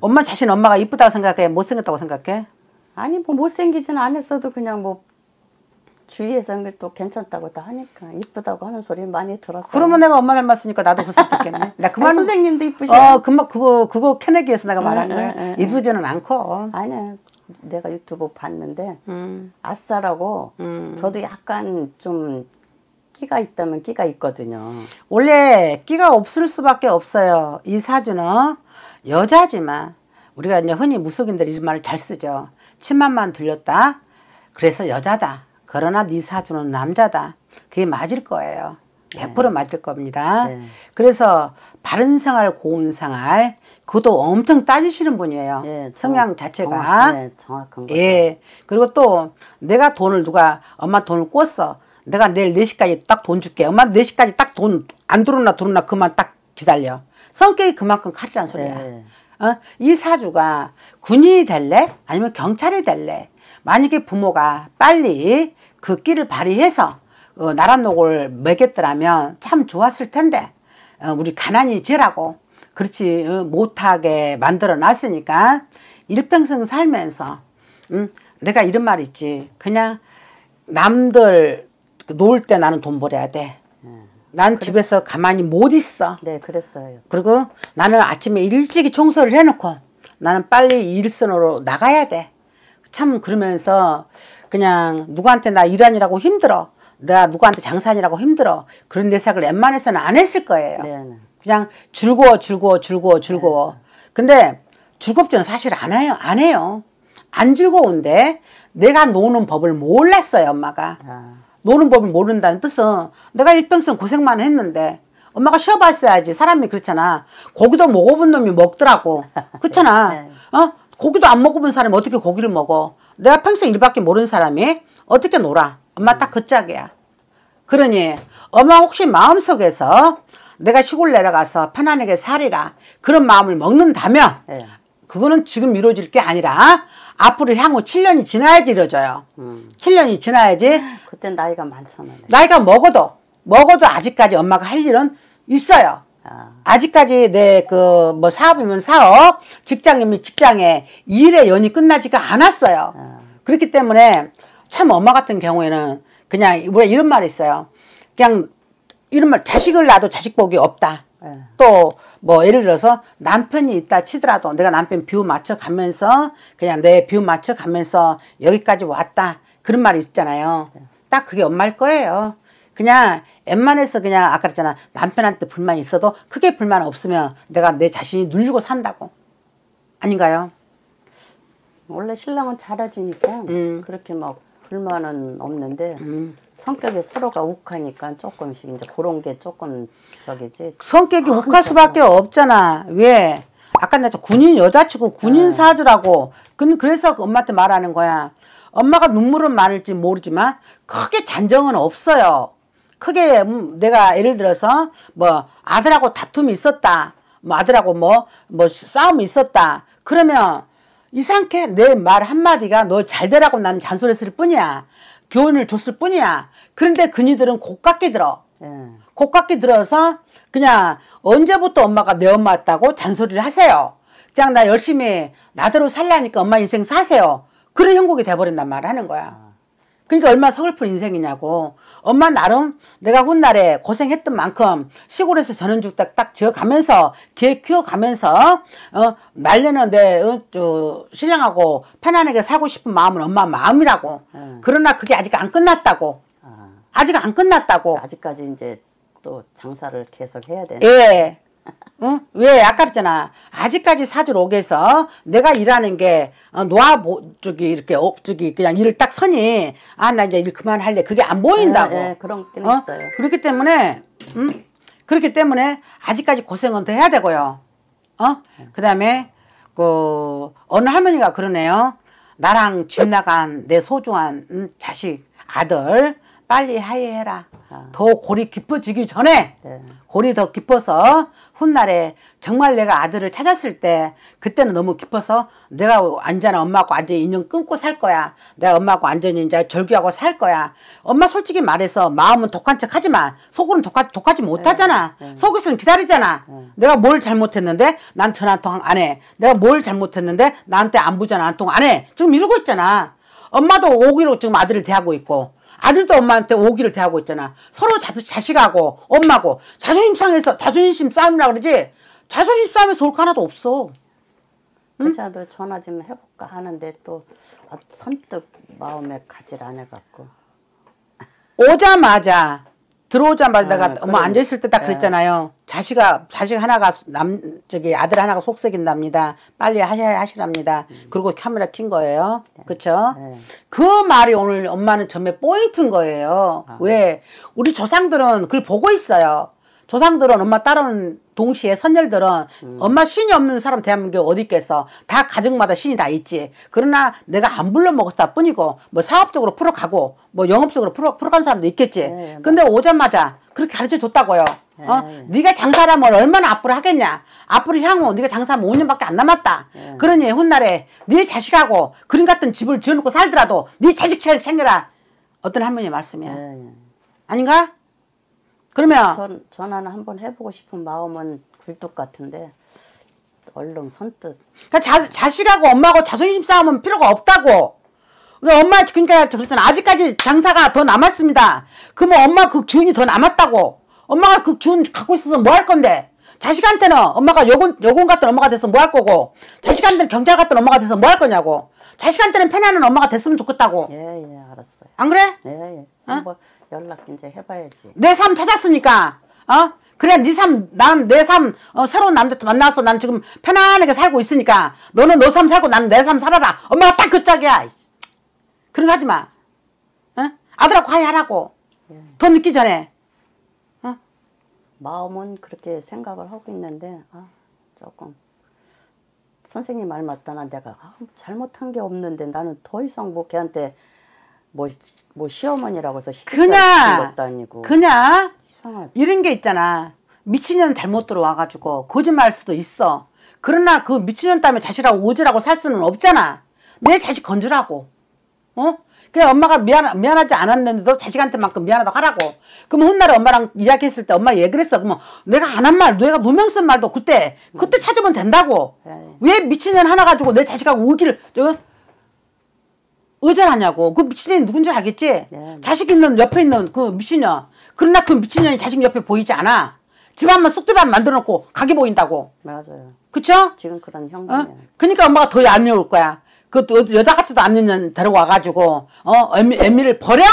엄마 자신 엄마가 이쁘다고 생각해? 못생겼다고 생각해? 아니 뭐 못생기진 않았어도 그냥 뭐 주위에서는 또 괜찮다고 다 하니까 이쁘다고 하는 소리 많이 들었어. 그러면 내가 엄마 닮았으니까 나도 그 소리 겠네나 그만 선생님도 이쁘셔. 어, 그만 그거 그거 캐내기 위해서 내가 말한 거야. 이쁘지는 않고. 아니야. 내가 유튜브 봤는데 음. 아싸라고 음. 저도 약간 좀 끼가 있다면 끼가 있거든요. 원래 끼가 없을 수밖에 없어요. 이 사주는 여자지만 우리가 이제 흔히 무속인들이 런 말을 잘 쓰죠. 침만만 들렸다. 그래서 여자다. 그러나 네 사주는 남자다. 그게 맞을 거예요. 100% 네. 맞을 겁니다. 네. 그래서 바른 생활, 고운 생활 그것도 엄청 따지시는 분이에요. 네, 성향 자체가 정확, 네, 정확한 거죠. 예. 그리고 또 내가 돈을 누가 엄마 돈을 꿨어. 내가 내일 4시까지 딱 돈 줄게. 엄마 4시까지 딱 돈 안 들어오나 들어오나 그만 딱 기다려. 성격이 그만큼 칼이란 네. 소리야. 네. 어? 이 사주가 군인이 될래? 아니면 경찰이 될래? 만약에 부모가 빨리 그 끼를 발휘해서 어, 나랏녹을 먹였더라면 참 좋았을 텐데 어, 우리 가난이 죄라고 그렇지 어, 못하게 만들어 놨으니까 일평생 살면서 음, 내가 이런 말 있지 그냥 남들 놀 때 나는 돈 벌어야 돼 음. 난 그래. 집에서 가만히 못 있어. 네, 그랬어요. 그리고 나는 아침에 일찍이 청소를 해놓고 나는 빨리 일선으로 나가야 돼. 참 그러면서 그냥 누구한테 나 일환이라고 힘들어. 내가 누구한테 장사니라고 힘들어. 그런 내색을 웬만해서는 안 했을 거예요. 네, 네 그냥 즐거워, 즐거워, 즐거워, 즐거워. 네, 네 근데 즐겁지는 사실 안 해요. 안 해요. 안 즐거운데 내가 노는 법을 몰랐어요, 엄마가. 아. 노는 법을 모른다는 뜻은 내가 일평생 고생만 했는데 엄마가 쉬어봤어야지 사람이 그렇잖아 고기도 먹어본 놈이 먹더라고 그렇잖아 네. 어 고기도 안 먹어본 사람이 어떻게 고기를 먹어 내가 평생 일밖에 모르는 사람이 어떻게 놀아 엄마 딱 그짝이야 음. 그러니 엄마 혹시 마음속에서 내가 시골 내려가서 편안하게 살이라 그런 마음을 먹는다면 예. 그거는 지금 이루어질 게 아니라 앞으로 향후 7년이 지나야지 이루어져요. 음. 7년이 지나야지 그땐 나이가 많잖아요. 네. 나이가 먹어도 먹어도 아직까지 엄마가 할 일은 있어요. 아. 직까지 내 그 뭐 사업이면 사업, 직장이면 직장에 일의 연이 끝나지가 않았어요. 아. 그렇기 때문에 참 엄마 같은 경우에는 그냥 우리 이런 말이 있어요. 그냥 이런 말 자식을 낳아도 자식 복이 없다. 네. 또뭐 예를 들어서 남편이 있다 치더라도 내가 남편 비우 맞춰 가면서 그냥 내비우 맞춰 가면서 여기까지 왔다 그런 말이 있잖아요. 네. 딱 그게 엄마일 거예요. 그냥 웬만해서 그냥 아까 그랬잖아 남편한테 불만 있어도 크게 불만 없으면 내가 내 자신이 눌리고 산다고 아닌가요? 원래 신랑은 잘해주니까 음. 그렇게 막 불만은 없는데 음. 성격이 서로가 욱하니까 조금씩 이제 그런 게 조금 저기지 성격이 아, 욱할 그렇죠. 수밖에 없잖아 왜 아까 내가 군인 여자치고 군인 아. 사주라고 근 그래서 엄마한테 말하는 거야 엄마가 눈물은 많을지 모르지만 크게 잔정은 없어요. 크게 음, 내가 예를 들어서 뭐 아들하고 다툼이 있었다. 뭐 아들하고 뭐뭐 뭐 싸움이 있었다. 그러면 이상하게 내말 한마디가 너 잘 되라고 나는 잔소리했을 뿐이야. 교훈을 줬을 뿐이야. 그런데 그니들은 곱깝게 들어. 음. 예. 곱깝게 들어서 그냥 언제부터 엄마가 내 엄마 같다고 잔소리를 하세요. 그냥 나 열심히 나대로 살라니까 엄마 인생 사세요. 그런 형국이 돼버린단 말을 하는 거야. 그러니까 얼마나 서글픈 인생이냐고. 엄마 나름 내가 훗날에 고생했던 만큼 시골에서 전원주택 딱 지어가면서 개 키워가면서 어말년는내 어, 저, 신랑하고 편안하게 살고 싶은 마음은 엄마 마음이라고. 음. 그러나 그게 아직 안 끝났다고. 아. 아직 안 끝났다고. 아직까지 이제 또 장사를 계속 해야 되는. 예. 응? 왜 아까 그랬잖아 아직까지 사주 록에서 내가 일하는 게 어, 노아 저기, 이렇게 업쪽이 어, 그냥 일을 딱 서니 아 나 이제 일 그만할래 그게 안 보인다고 네, 네, 그런 것 어? 있어요 그렇기 때문에 응? 음? 그렇기 때문에 아직까지 고생은 더 해야 되고요 어? 그다음에 그 어느 할머니가 그러네요 나랑 집 나간 내 소중한 음, 자식 아들 빨리 하이해라 아. 더 골이 깊어지기 전에 네. 골이 더 깊어서 훗날에 정말 내가 아들을 찾았을 때 그때는 너무 기뻐서 내가 완전히 엄마하고 완전히 인연 끊고 살 거야. 내가 엄마하고 완전히 이제 절규하고 살 거야. 엄마 솔직히 말해서 마음은 독한 척 하지만 속으로는 독하, 독하지 못하잖아. 네, 네. 속에서는 기다리잖아. 네. 내가 뭘 잘못했는데 난 전화 통안 해. 내가 뭘 잘못했는데 나한테 안부 전화 한통안 해. 지금 이러고 있잖아. 엄마도 오기로 지금 아들을 대하고 있고 아들도 엄마한테 오기를 대하고 있잖아. 서로 자, 자식하고 엄마고 자존심 상해서 자존심 싸움이라 그러지 자존심 싸움에 좋을 거 하나도 없어. 응? 그자도 전화 좀 해볼까 하는데 또 아, 선뜻 마음에 가질 않아 갖고 오자마자 들어오자마자 내가 아, 그 엄마 앉아있을 때딱 예. 그랬잖아요. 자식아 자식 하나가 남 저기 아들 하나가 속썩인답니다. 빨리 하셔야 하시랍니다. 음. 그리고 카메라 킨 거예요. 네. 그쵸 네. 그 말이 오늘 엄마는 전에 포인트인 거예요. 아, 왜 네. 우리 조상들은 그걸 보고 있어요. 조상들은 엄마 따르는 동시에 선열들은 음. 엄마 신이 없는 사람 대한민국 에 어디 있겠어. 다 가정마다 신이 다 있지. 그러나 내가 안 불러 먹었다 뿐이고 뭐 사업적으로 풀어가고 뭐 영업적으로 풀어 풀어간 사람도 있겠지. 네, 네. 근데 오자마자 그렇게 가르쳐 줬다고요. 어? 네. 가 장사라면 얼마나 앞으로 하겠냐. 앞으로 향후 네가 장사하면 5년밖에 안 남았다. 네. 그러니 훗날에 네 자식하고 그림 같은 집을 지어놓고 살더라도 네 자식 잘 챙겨라. 어떤 할머니 말씀이야. 네. 아닌가? 그러면 전, 전화는 한번 해보고 싶은 마음은 굴뚝 같은데 얼른 선뜻. 그러니까 자, 자식하고 엄마하고 자존심 싸움은 필요가 없다고. 그러니까 엄마 그니까 그랬잖아. 아직까지 장사가 더 남았습니다. 그러면 엄마 그 주인이 더 남았다고. 엄마가 그준 갖고 있어서 뭐 할 건데 자식한테는 엄마가 여군, 여군 같은 엄마가 돼서 뭐 할 거고 자식한테는 경찰 같은 엄마가 돼서 뭐 할 거냐고 자식한테는 편안한 엄마가 됐으면 좋겠다고 예예 예, 알았어요 안 그래? 예예 예. 어? 연락 이제 해봐야지 내 삶 찾았으니까 어? 그래 네삶난 내삶 어, 새로운 남자 만나서 난 지금 편안하게 살고 있으니까 너는 너 삶 살고 나는 내삶 살아라 엄마가 딱 그 짝이야 그런 거 하지 마 어? 아들하고 화해하라고 예. 돈 늦기 전에 마음은 그렇게 생각을 하고 있는데 아, 조금 선생님 말 맞다나 내가 아, 잘못한 게 없는데 나는 더 이상 뭐 걔한테 뭐, 뭐 시어머니라고 해서 시집살 도 아니고 그냥 이상하다. 이런 게 있잖아 미친년 잘못 들어와가지고 거짓말 수도 있어 그러나 그 미친년 때에 자식하고 오지라고 살 수는 없잖아 내 자식 건드라고 어? 그냥 엄마가 미안, 미안하지 않았는데도 자식한테만큼 미안하다고 하라고. 그럼 훗날에 엄마랑 이야기했을 때 엄마 얘 그랬어? 그러면 내가 안 한 말, 내가 누명 쓴 말도 그때, 그때 음. 찾으면 된다고. 네. 왜 미친년 하나 가지고 내 자식하고 의기를, 의절하냐고. 그 미친년이 누군지 알겠지? 네. 자식 있는, 옆에 있는 그 미친년. 그러나 그 미친년이 자식 옆에 보이지 않아. 집안만 쑥대밭 만들어 놓고 가게 보인다고. 맞아요. 그쵸? 지금 그런 형편이 어? 그니까 엄마가 더 얄미울 거야. 그것도 여자 같지도 않는 데려와가지고 어 애미, 애미를 버려?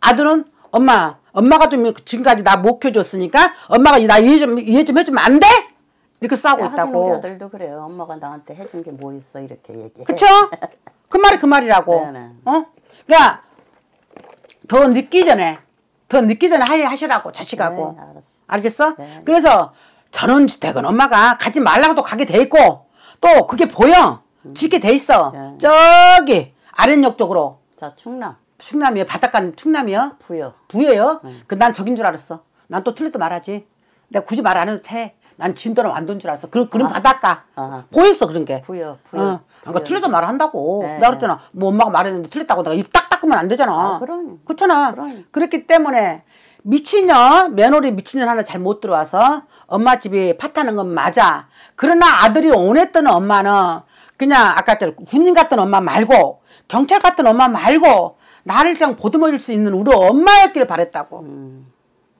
아들은 엄마 엄마가 좀 지금까지 나목키줬으니까 엄마가 나 이해 좀 이해 좀 해주면 안 돼? 이렇게 싸우고 네, 있다고. 아들도 그래요. 엄마가 나한테 해준 게 뭐 있어 이렇게 얘기해. 그쵸? 그 말이 그 말이라고. 네네. 네. 어? 그러니까 더 늦기 전에 더 늦기 전에 하시라고 자식하고. 네, 알았어. 알겠어? 네. 그래서 전원주택은 엄마가 가지 말라고도 가게 돼 있고 또 그게 보여. 지게 돼 있어. 예. 저기 아랫역 쪽으로. 자 충남. 충남이요. 바닷가 충남이요. 부여. 부여요. 예. 그난 저긴 줄 알았어. 난 또 틀렸다 말하지. 내가 굳이 말 안 해도 돼. 난 진도는 완도인 줄 알았어. 그, 그런 아. 바닷가. 아. 보였어, 그런 게. 부여, 어. 부여. 어. 그러니까 틀려도 말한다고. 네. 내가 그랬잖아. 뭐 엄마가 말했는데 틀렸다고 내가 입 딱 닦으면 안 되잖아. 아, 그럼. 그렇잖아. 그럼. 그렇기 때문에 미친년, 며느리 미친년 하나 잘 못 들어와서 엄마 집이 파타는 건 맞아. 그러나 아들이 원했던 엄마는 그냥 아까처럼 군인 같은 엄마 말고 경찰 같은 엄마 말고 나를 그냥 보듬어줄 수 있는 우리 엄마였기를 바랬다고. 음.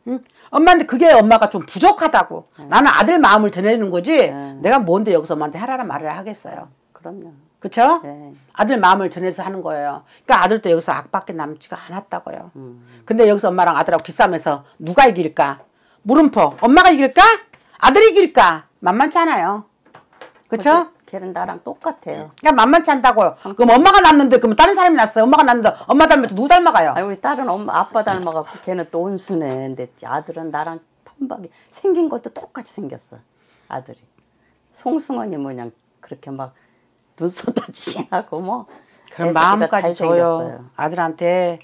응? 엄마한테 그게 엄마가 좀 부족하다고. 네. 나는 아들 마음을 전해주는 거지. 네. 내가 뭔데 여기서 엄마한테 하라는 말을 하겠어요. 그럼요. 그쵸? 네. 아들 마음을 전해서 하는 거예요. 그러니까 아들도 여기서 악밖에 남지가 않았다고요. 음. 근데 여기서 엄마랑 아들하고 기싸면서 누가 이길까? 물음표. 엄마가 이길까? 아들이 이길까? 만만치 않아요. 그쵸? 걔는 나랑 똑같아요. 네. 그냥 만만치 않다고요. 성격. 그럼 엄마가 낳는데 그럼 다른 사람이 낳았어요. 엄마가 낳는데 엄마 닮으면 누구 닮아가요? 아니 우리 딸은 엄마 아빠 닮아갖고 걔는 또 온순해. 근데 아들은 나랑 판박이 생긴 것도 똑같이 생겼어. 아들이. 송승헌이 뭐냐 그렇게 막 눈썹도 진하고 뭐 그런 마음까지 줘요. 아들한테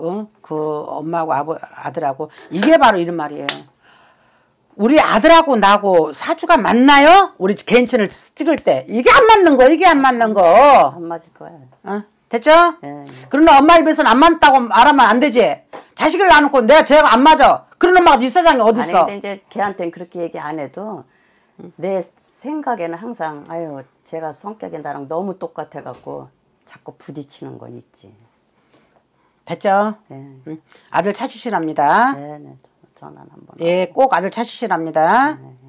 응? 그 엄마하고 아버, 아들하고 이게 바로 이런 말이에요. 우리 아들하고 나하고 사주가 맞나요? 우리 개인을 찍을 때 이게 안 맞는 거 이게 안 맞는 거. 안 맞을 거야. 어? 됐죠? 예. 네. 그러나 엄마 입에서는 안 맞다고 말하면 안 되지. 자식을 낳아놓고 내가 쟤가 안 맞아. 그런 엄마가 이 네 세상에 어디 있어? 아니 근데 이제 걔한테는 그렇게 얘기 안 해도 내 생각에는 항상 아유 제가 성격이 나랑 너무 똑같아 갖고 자꾸 부딪히는 건 있지. 됐죠? 예. 아들 찾으시랍니다. 네, 네. 전화 한번. 예, 꼭 아들 찾으시랍니다. 네.